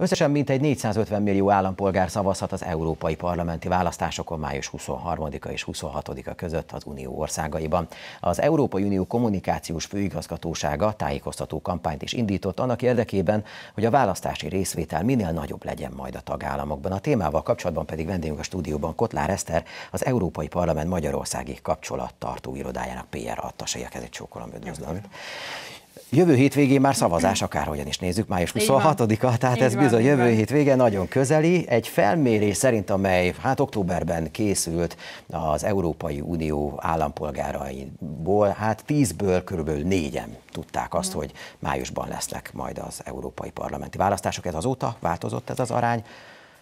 Összesen mintegy 450 millió állampolgár szavazhat az európai parlamenti választásokon május 23-a és 26-a között az Unió országaiban. Az Európai Unió kommunikációs főigazgatósága tájékoztató kampányt is indított annak érdekében, hogy a választási részvétel minél nagyobb legyen majd a tagállamokban. A témával kapcsolatban pedig vendégünk a stúdióban Kotlár Eszter, az Európai Parlament Magyarországi kapcsolattartó irodájának PR attaséja kezét csókolom, üdvözlöm. Jövő hétvégén már szavazás, akárhogyan is nézzük, május 26-a, tehát így ez van, bizony jövő hétvége nagyon közeli. Egy felmérés szerint, amely hát októberben készült az Európai Unió állampolgárainból, hát tízből körülbelül négyen tudták azt, mm. hogy májusban lesznek majd az európai parlamenti választások. Ez azóta változott ez az arány.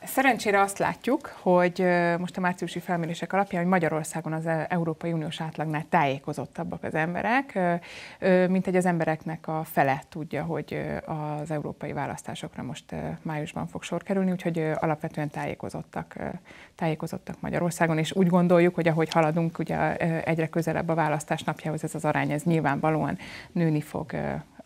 Szerencsére azt látjuk, hogy most a márciusi felmérések alapján, hogy Magyarországon az e- Európai Uniós átlagnál tájékozottabbak az emberek, mint egy az embereknek a fele tudja, hogy az európai választásokra most májusban fog sor kerülni, úgyhogy alapvetően tájékozottak, tájékozottak Magyarországon, és úgy gondoljuk, hogy ahogy haladunk ugye egyre közelebb a választás napjához, ez az arány, ez nyilvánvalóan nőni fog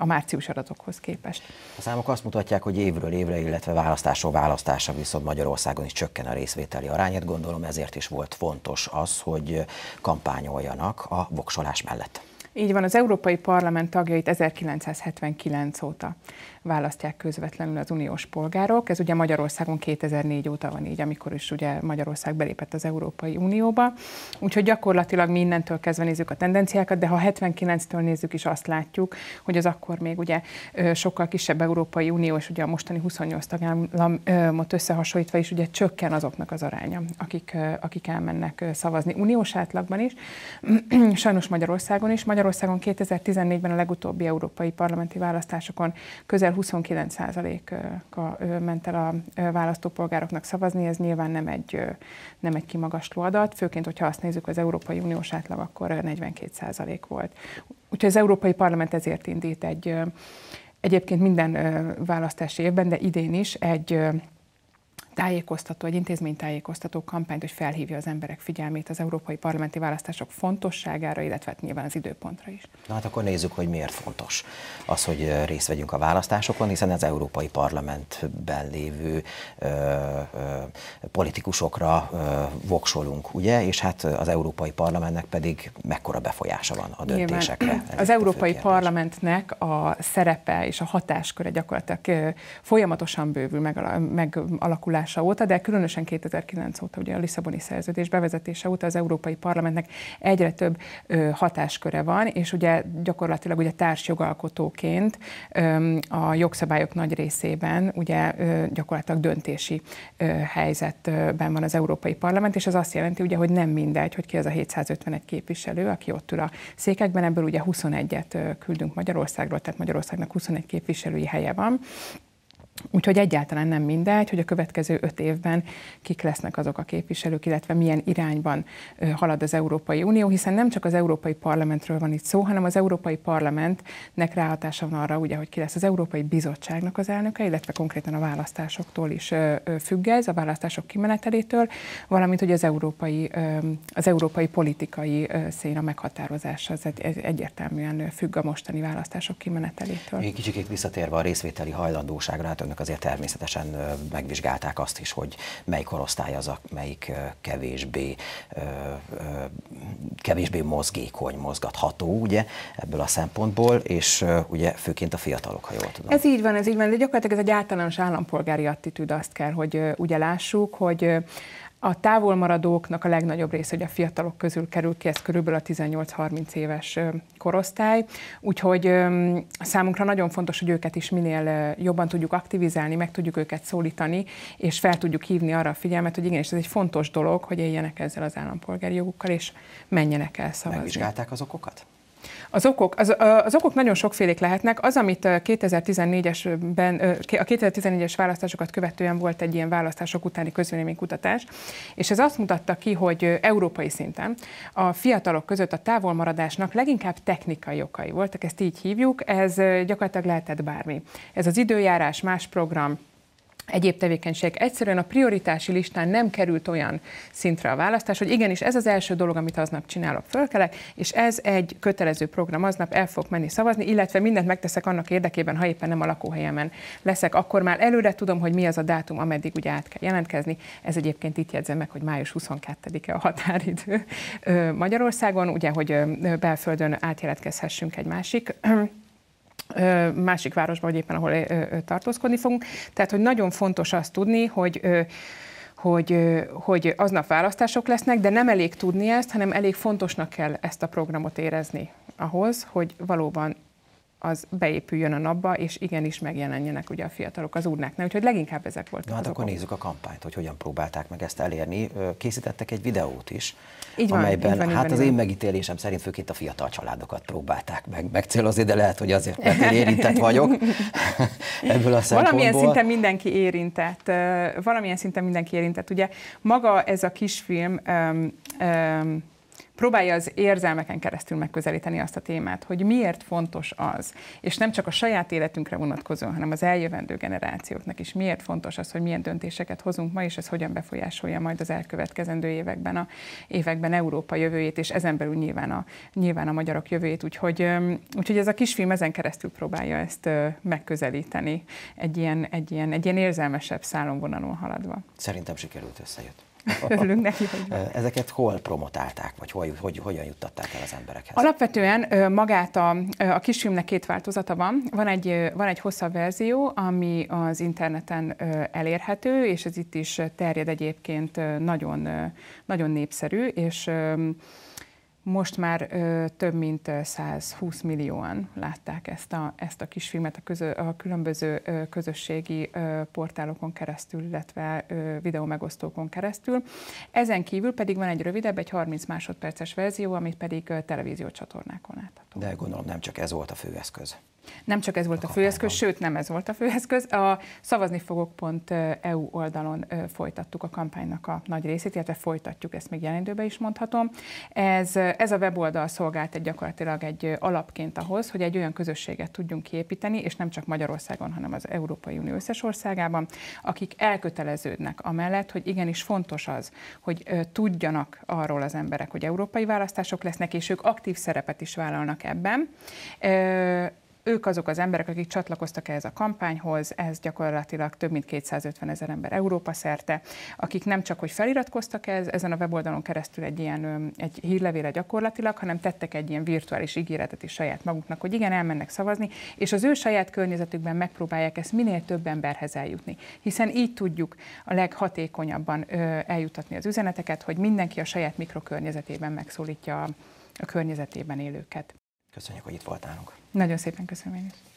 a március adatokhoz képest. A számok azt mutatják, hogy évről évre, illetve választásról választásra viszont Magyarországon is csökken a részvételi arányát. Gondolom ezért is volt fontos az, hogy kampányoljanak a voksolás mellett. Így van, az Európai Parlament tagjait 1979 óta választják közvetlenül az uniós polgárok. Ez ugye Magyarországon 2004 óta van így, amikor is ugye Magyarország belépett az Európai Unióba. Úgyhogy gyakorlatilag mi innentől kezdve nézzük a tendenciákat, de ha 79-től nézzük is azt látjuk, hogy az akkor még ugye sokkal kisebb Európai Unió, és ugye a mostani 28 tagállamot összehasonlítva is ugye csökken azoknak az aránya, akik, akik elmennek szavazni uniós átlagban is, sajnos Magyarországon is. Magyar Magyarországon 2014-ben a legutóbbi európai parlamenti választásokon közel 29%-a ment el a választópolgároknak szavazni, ez nyilván nem egy, nem egy kimagasló adat, főként, hogyha azt nézzük, az Európai Uniós átlag akkor 42% volt. Úgyhogy az Európai Parlament ezért indít egy, egyébként minden választási évben, de idén is egy tájékoztató, egy intézménytájékoztató kampányt, hogy felhívja az emberek figyelmét az európai parlamenti választások fontosságára, illetve hát nyilván az időpontra is. Na hát akkor nézzük, hogy miért fontos az, hogy részt vegyünk a választásokon, hiszen az európai parlamentben lévő ö, ö, politikusokra ö, voksolunk, ugye? És hát az európai parlamentnek pedig mekkora befolyása van a döntésekre? Az európai parlamentnek a szerepe és a hatásköre gyakorlatilag folyamatosan bővül, megalakul elfogadása óta, de különösen 2009 óta, ugye a Lisszaboni szerződés bevezetése óta az Európai Parlamentnek egyre több ö, hatásköre van, és ugye gyakorlatilag ugye társjogalkotóként ö, a jogszabályok nagy részében ugye ö, gyakorlatilag döntési ö, helyzetben van az Európai Parlament, és ez azt jelenti ugye, hogy nem mindegy, hogy ki az a 751 képviselő, aki ott ül a székekben, ebből ugye 21-et küldünk Magyarországról, tehát Magyarországnak 21 képviselői helye van. Úgyhogy egyáltalán nem mindegy, hogy a következő öt évben kik lesznek azok a képviselők, illetve milyen irányban halad az Európai Unió, hiszen nem csak az Európai Parlamentről van itt szó, hanem az Európai Parlamentnek ráhatása van arra, ugye, hogy ki lesz az Európai Bizottságnak az elnöke, illetve konkrétan a választásoktól is függ ez, a választások kimenetelétől, valamint hogy az európai, az európai politikai széna meghatározása, ez egyértelműen függ a mostani választások kimenetelétől. kicsit visszatérve a részvételi hajlandóságra, hát önök azért természetesen megvizsgálták azt is, hogy melyik korosztály az, a, melyik kevésbé, kevésbé mozgékony, mozgatható, ugye, ebből a szempontból, és ugye főként a fiatalok, ha jól tudom. Ez így van, ez így van, de gyakorlatilag ez egy általános állampolgári attitűd, azt kell, hogy ugye lássuk, hogy a távolmaradóknak a legnagyobb része, hogy a fiatalok közül kerül ki, ez körülbelül a 18-30 éves korosztály, úgyhogy számunkra nagyon fontos, hogy őket is minél jobban tudjuk aktivizálni, meg tudjuk őket szólítani, és fel tudjuk hívni arra a figyelmet, hogy igenis ez egy fontos dolog, hogy éljenek ezzel az állampolgári jogukkal, és menjenek el szavazni. Megvizsgálták az okokat? Az okok, az, az okok nagyon sokfélék lehetnek. Az, amit 2014-esben, a 2014-es választásokat követően volt egy ilyen választások utáni kutatás és ez azt mutatta ki, hogy európai szinten a fiatalok között a távolmaradásnak leginkább technikai okai voltak, ezt így hívjuk, ez gyakorlatilag lehetett bármi. Ez az időjárás, más program, egyéb tevékenységek. Egyszerűen a prioritási listán nem került olyan szintre a választás, hogy igenis ez az első dolog, amit aznap csinálok, fölkelek, és ez egy kötelező program, aznap el fogok menni szavazni, illetve mindent megteszek annak érdekében, ha éppen nem a lakóhelyemen leszek, akkor már előre tudom, hogy mi az a dátum, ameddig ugye át kell jelentkezni. Ez egyébként itt jegyzem meg, hogy május 22-e a határidő Magyarországon, ugye, hogy belföldön átjelentkezhessünk egy másik másik városba, vagy éppen ahol tartózkodni fogunk. Tehát, hogy nagyon fontos azt tudni, hogy hogy, hogy aznap választások lesznek, de nem elég tudni ezt, hanem elég fontosnak kell ezt a programot érezni ahhoz, hogy valóban az beépüljön a napba, és igenis megjelenjenek ugye a fiatalok az urnáknál. Úgyhogy leginkább ezek voltak. Na, hát akkor nézzük a kampányt, hogy hogyan próbálták meg ezt elérni. Készítettek egy videót is, így van, amelyben így van, így hát van, az én megítélésem szerint főként a fiatal családokat próbálták meg megcélozni, de lehet, hogy azért, mert én érintett vagyok ebből a szempontból. Valamilyen szinten mindenki érintett. Valamilyen szinten mindenki érintett. Ugye maga ez a kisfilm um, um, próbálja az érzelmeken keresztül megközelíteni azt a témát, hogy miért fontos az, és nem csak a saját életünkre vonatkozóan, hanem az eljövendő generációknak is miért fontos az, hogy milyen döntéseket hozunk ma, és ez hogyan befolyásolja majd az elkövetkezendő években, a években Európa jövőjét, és ezen belül nyilván a, nyilván a magyarok jövőjét. Úgyhogy, úgyhogy ez a kisfilm ezen keresztül próbálja ezt megközelíteni, egy ilyen, egy ilyen, egy ilyen érzelmesebb szálon vonalon haladva. Szerintem sikerült összejött. Örülünk neki, hogy van. Ezeket hol promotálták, vagy hol, hogy, hogyan juttatták el az emberekhez? Alapvetően magát a, a kisfilmnek két változata van. Van egy, van egy hosszabb verzió, ami az interneten elérhető, és ez itt is terjed egyébként nagyon, nagyon népszerű, és most már ö, több mint 120 millióan látták ezt a, ezt a kisfilmet a, közö, a különböző ö, közösségi ö, portálokon keresztül, illetve ö, videó megosztókon keresztül. Ezen kívül pedig van egy rövidebb, egy 30 másodperces verzió, amit pedig televíziócsatornákon látható. De gondolom nem csak ez volt a fő eszköz. Nem csak ez volt a, a főeszköz, sőt nem ez volt a főeszköz. A szavazni eh, EU oldalon eh, folytattuk a kampánynak a nagy részét, illetve folytatjuk, ezt még jelen is mondhatom. Ez, eh, ez a weboldal szolgált egy gyakorlatilag egy alapként ahhoz, hogy egy olyan közösséget tudjunk kiépíteni, és nem csak Magyarországon, hanem az Európai Unió összes országában, akik elköteleződnek amellett, hogy igenis fontos az, hogy tudjanak arról az emberek, hogy európai választások lesznek, és ők aktív szerepet is vállalnak ebben ők azok az emberek, akik csatlakoztak ehhez a kampányhoz, ez gyakorlatilag több mint 250 ezer ember Európa szerte, akik nem csak hogy feliratkoztak ez, ezen a weboldalon keresztül egy ilyen egy hírlevére gyakorlatilag, hanem tettek egy ilyen virtuális ígéretet is saját maguknak, hogy igen, elmennek szavazni, és az ő saját környezetükben megpróbálják ezt minél több emberhez eljutni. Hiszen így tudjuk a leghatékonyabban eljutatni az üzeneteket, hogy mindenki a saját mikrokörnyezetében megszólítja a környezetében élőket. Köszönjük, hogy itt voltálunk. Nagyon szépen köszönöm én is.